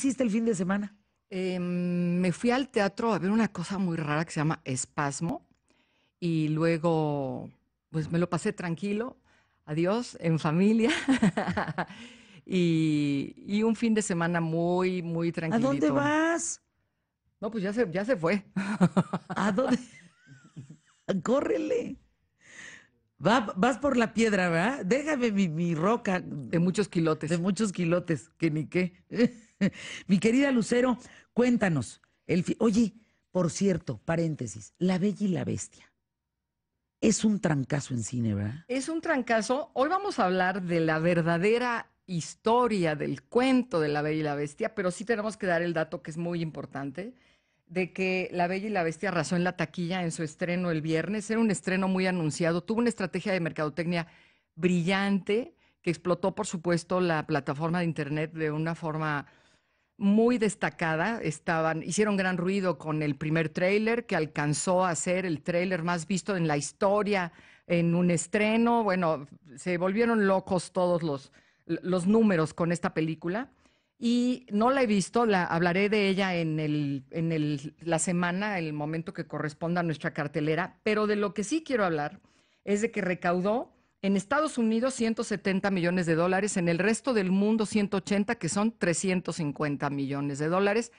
¿Qué hiciste el fin de semana? Em, me fui al teatro a ver una cosa muy rara que se llama Espasmo y luego pues me lo pasé tranquilo, adiós, en familia y, un fin de semana muy, muy tranquilo. ¿A dónde vas? No, pues ya se, ya se fue. ¿A dónde? Córrele. Va, vas por la piedra, ¿verdad? Déjame mi, roca. De muchos kilotes. De muchos kilotes, que ni qué. Mi querida Lucero, cuéntanos. El Oye, por cierto, paréntesis, La Bella y la Bestia. Es un trancazo en cine, ¿verdad? Es un trancazo. Hoy vamos a hablar de la verdadera historia, del cuento de La Bella y la Bestia, pero sí tenemos que dar el dato que es muy importante, de que La Bella y la Bestia arrasó en la taquilla en su estreno el viernes. Era un estreno muy anunciado, tuvo una estrategia de mercadotecnia brillante que explotó, por supuesto, la plataforma de Internet de una forma muy destacada. Estaban, hicieron gran ruido con el primer tráiler que alcanzó a ser el tráiler más visto en la historia en un estreno. Bueno, se volvieron locos todos los, números con esta película. Y no la he visto, la, hablaré de ella en, el, en la semana, el momento que corresponda a nuestra cartelera, pero de lo que sí quiero hablar es de que recaudó en Estados Unidos, 170 millones de dólares. En el resto del mundo, 180, que son 350 millones de dólares,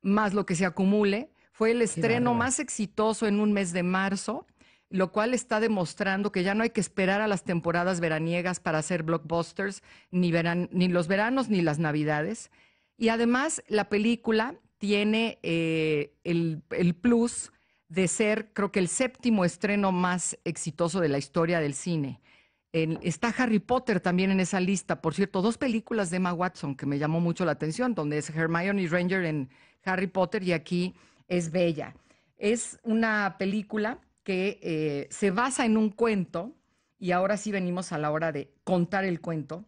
más lo que se acumule. Fue el estreno más exitoso en un mes de marzo, lo cual está demostrando que ya no hay que esperar a las temporadas veraniegas para hacer blockbusters, ni, veran ni los veranos ni las navidades. Y además, la película tiene eh, el plus de ser, creo que, el séptimo estreno más exitoso de la historia del cine está Harry Potter también en esa lista, por cierto, dos películas de Emma Watson que me llamó mucho la atención, donde es Hermione Ranger en Harry Potter y aquí es Bella. Es una película que eh, se basa en un cuento y ahora sí venimos a la hora de contar el cuento.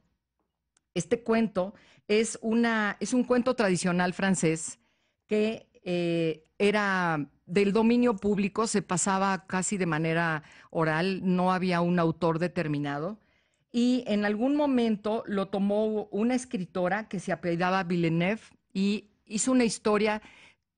Este cuento es, una, es un cuento tradicional francés que eh, era del dominio público, se pasaba casi de manera oral, no había un autor determinado. Y en algún momento lo tomó una escritora que se apellidaba Villeneuve y hizo una historia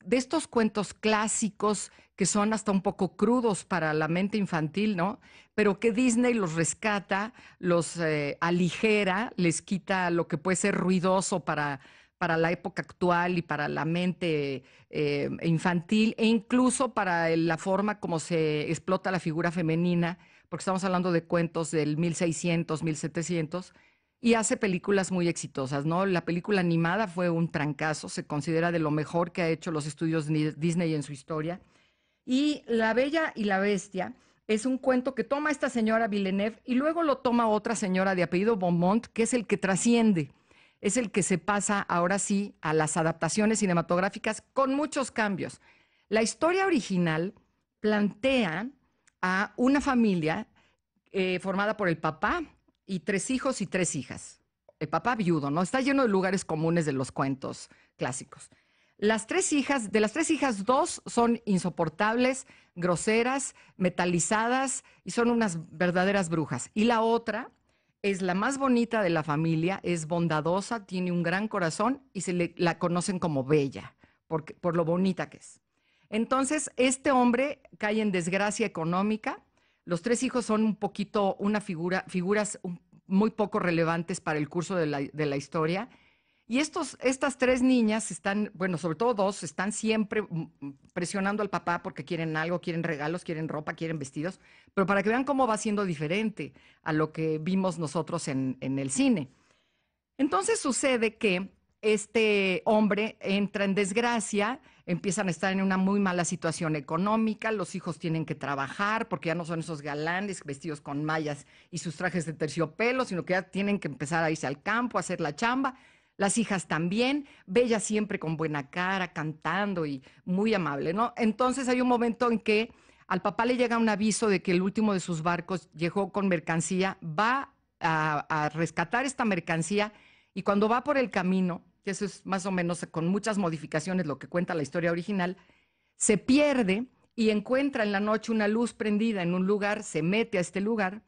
de estos cuentos clásicos que son hasta un poco crudos para la mente infantil, ¿no? Pero que Disney los rescata, los eh, aligera, les quita lo que puede ser ruidoso para para la época actual y para la mente eh, infantil e incluso para la forma como se explota la figura femenina, porque estamos hablando de cuentos del 1600, 1700, y hace películas muy exitosas, ¿no? La película animada fue un trancazo, se considera de lo mejor que ha hecho los estudios Disney en su historia. Y La Bella y la Bestia es un cuento que toma esta señora Villeneuve y luego lo toma otra señora de apellido Beaumont, que es el que trasciende es el que se pasa ahora sí a las adaptaciones cinematográficas con muchos cambios. La historia original plantea a una familia eh, formada por el papá y tres hijos y tres hijas. El papá viudo, ¿no? Está lleno de lugares comunes de los cuentos clásicos. Las tres hijas, de las tres hijas, dos son insoportables, groseras, metalizadas y son unas verdaderas brujas. Y la otra es la más bonita de la familia, es bondadosa, tiene un gran corazón y se la conocen como Bella, por lo bonita que es. Entonces, este hombre cae en desgracia económica. Los tres hijos son un poquito, una figura, figuras muy poco relevantes para el curso de la, de la historia. Y estos, estas tres niñas están, bueno, sobre todo dos, están siempre mm, mm, presionando al papá porque quieren algo, quieren regalos, quieren ropa, quieren vestidos, pero para que vean cómo va siendo diferente a lo que vimos nosotros en, en el cine. Entonces sucede que este hombre entra en desgracia, empiezan a estar en una muy mala situación económica, los hijos tienen que trabajar porque ya no son esos galanes vestidos con mallas y sus trajes de terciopelo, sino que ya tienen que empezar a irse al campo, a hacer la chamba. Las hijas también, Bella siempre con buena cara, cantando y muy amable, ¿no? Entonces hay un momento en que al papá le llega un aviso de que el último de sus barcos llegó con mercancía, va a, a rescatar esta mercancía y cuando va por el camino, que eso es más o menos con muchas modificaciones lo que cuenta la historia original, se pierde y encuentra en la noche una luz prendida en un lugar, se mete a este lugar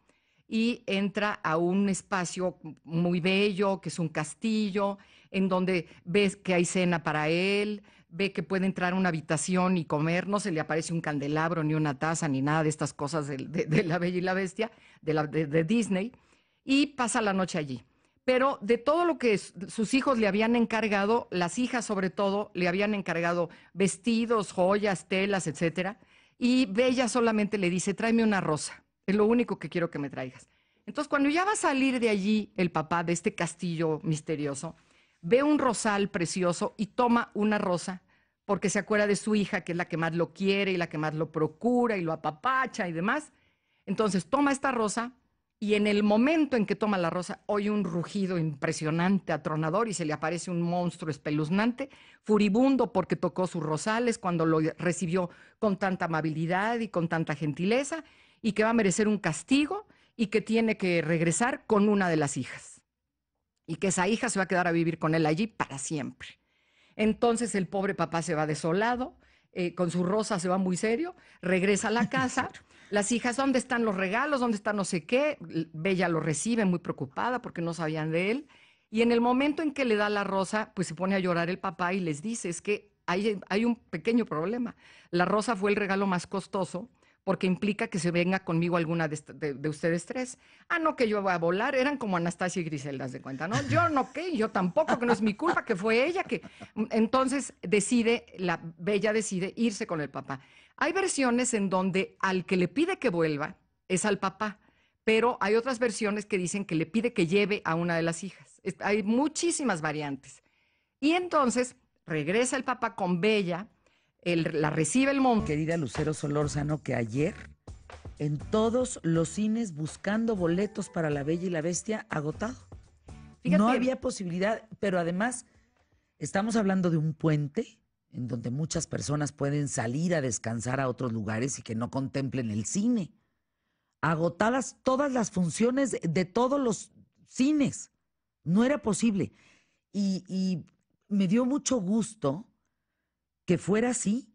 y entra a un espacio muy bello, que es un castillo, en donde ve que hay cena para él, ve que puede entrar a una habitación y comer, no se le aparece un candelabro, ni una taza, ni nada de estas cosas de, La Bella y la Bestia, de, de, Disney, y pasa la noche allí. Pero de todo lo que sus hijos le habían encargado, las hijas sobre todo, le habían encargado vestidos, joyas, telas, etcétera, y Bella solamente le dice, tráeme una rosa. Es lo único que quiero que me traigas. Entonces, cuando ya va a salir de allí el papá de este castillo misterioso, ve un rosal precioso y toma una rosa porque se acuerda de su hija, que es la que más lo quiere y la que más lo procura y lo apapacha y demás. Entonces, toma esta rosa y en el momento en que toma la rosa, oye un rugido impresionante, atronador, y se le aparece un monstruo espeluznante, furibundo porque tocó sus rosales cuando lo recibió con tanta amabilidad y con tanta gentileza, y que va a merecer un castigo y que tiene que regresar con una de las hijas. Y que esa hija se va a quedar a vivir con él allí para siempre. Entonces el pobre papá se va desolado, eh, con su rosa se va muy serio, regresa a la casa. Las hijas, ¿dónde están los regalos? ¿Dónde está no sé qué? Bella lo recibe muy preocupada porque no sabían de él. Y en el momento en que le da la rosa, pues se pone a llorar el papá y les dice, es que hay, hay un pequeño problema. La rosa fue el regalo más costoso porque implica que se venga conmigo alguna de, ustedes tres. Ah, no, que yo voy a volar. Eran como Anastasia y Griselda, de cuenta, ¿no? Yo no, que yo tampoco, que no es mi culpa, que fue ella que. Entonces decide, la bella decide irse con el papá. Hay versiones en donde al que le pide que vuelva es al papá, pero hay otras versiones que dicen que le pide que lleve a una de las hijas. Hay muchísimas variantes. Y entonces regresa el papá con Bella la recibe el monte. Querida Lucero Solórzano, que ayer en todos los cines buscando boletos para La Bella y la Bestia agotado. No había posibilidad, pero además estamos hablando de un puente en donde muchas personas pueden salir a descansar a otros lugares y que no contemplen el cine. Agotadas todas las funciones de todos los cines. No era posible. Y, y me dio mucho gusto que fuera así,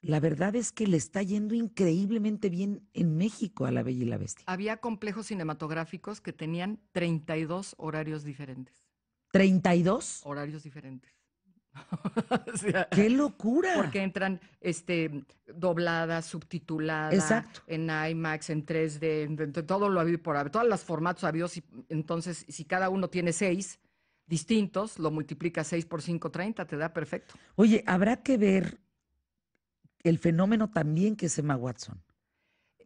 la verdad es que le está yendo increíblemente bien en México a La Bella y la Bestia. Había complejos cinematográficos que tenían 32 horarios diferentes. ¿32? Horarios diferentes. ¡Qué locura! Porque entran este, dobladas, subtituladas, Exacto. en IMAX, en 3D, en, todo lo habido por todas todos los formatos habidos. entonces, si cada uno tiene seis, distintos, lo multiplica 6 por 5, 30, te da perfecto. Oye, habrá que ver el fenómeno también que es Emma Watson.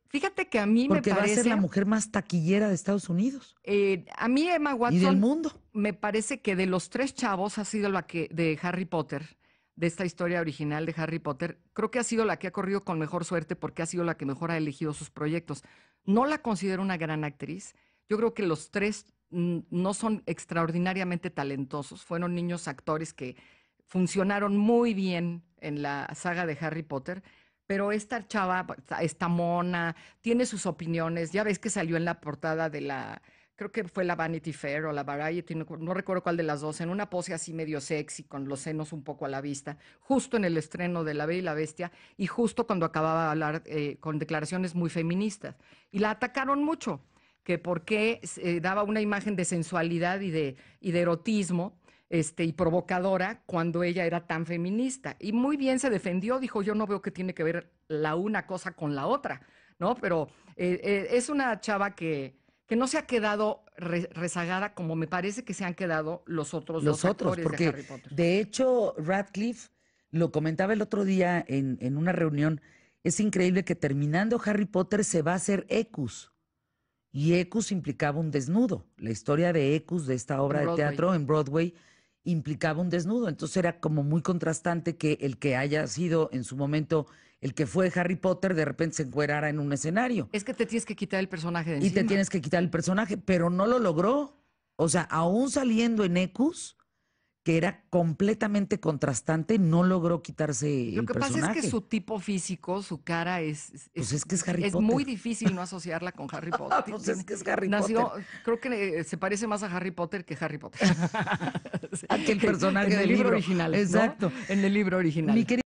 Fíjate que a mí me parece. va a ser la mujer más taquillera de Estados Unidos. Eh, a mí, Emma Watson. Y del mundo. Me parece que de los tres chavos ha sido la que. de Harry Potter, de esta historia original de Harry Potter, creo que ha sido la que ha corrido con mejor suerte porque ha sido la que mejor ha elegido sus proyectos. No la considero una gran actriz. Yo creo que los tres no son extraordinariamente talentosos, fueron niños actores que funcionaron muy bien en la saga de Harry Potter, pero esta chava, pues, esta mona, tiene sus opiniones, ya ves que salió en la portada de la, creo que fue la Vanity Fair o la Variety, no, recuerdo cuál de las dos, en una pose así medio sexy, con los senos un poco a la vista, justo en el estreno de La Bella y la Bestia y justo cuando acababa de hablar eh, con declaraciones muy feministas. Y la atacaron mucho que por qué eh, daba una imagen de sensualidad y de, erotismo este, y provocadora cuando ella era tan feminista. Y muy bien se defendió, dijo, yo no veo que tiene que ver la una cosa con la otra, ¿no? Pero eh, eh, es una chava que, no se ha quedado rezagada como me parece que se han quedado los otros otros, de Harry Potter. De hecho, Radcliffe lo comentaba el otro día en, en una reunión, es increíble que terminando Harry Potter se va a hacer Ecus y Ecus implicaba un desnudo. La historia de Ecus, de esta obra de teatro en Broadway, implicaba un desnudo. Entonces era como muy contrastante que el que haya sido en su momento el que fue Harry Potter de repente se encuerara en un escenario. Es que te tienes que quitar el personaje de Y te tienes que quitar el personaje, pero no lo logró. O sea, aún saliendo en Ecus, que era completamente contrastante, no logró quitarse Lo que pasa es que su tipo físico, su cara es... es pues muy difícil no asociarla con Harry Potter. pues es que es Harry Potter. Creo que eh, se parece más a Harry Potter que Harry Potter. Aquel personaje del libro, original. Exacto. En el libro original.